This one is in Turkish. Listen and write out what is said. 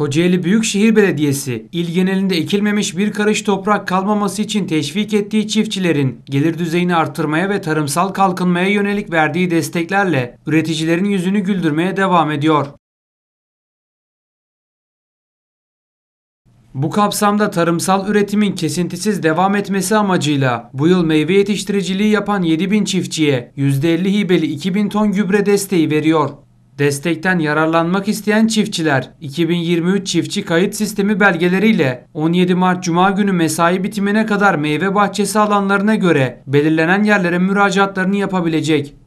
Kocaeli Büyükşehir Belediyesi il genelinde ekilmemiş bir karış toprak kalmaması için teşvik ettiği çiftçilerin gelir düzeyini artırmaya ve tarımsal kalkınmaya yönelik verdiği desteklerle üreticilerin yüzünü güldürmeye devam ediyor. Bu kapsamda tarımsal üretimin kesintisiz devam etmesi amacıyla bu yıl meyve yetiştiriciliği yapan 7000 çiftçiye %50 hibeli 2000 ton gübre desteği veriyor. Destekten yararlanmak isteyen çiftçiler 2023 çiftçi kayıt sistemi belgeleriyle 17 Mart Cuma günü mesai bitimine kadar meyve bahçesi alanlarına göre belirlenen yerlere müracaatlarını yapabilecek.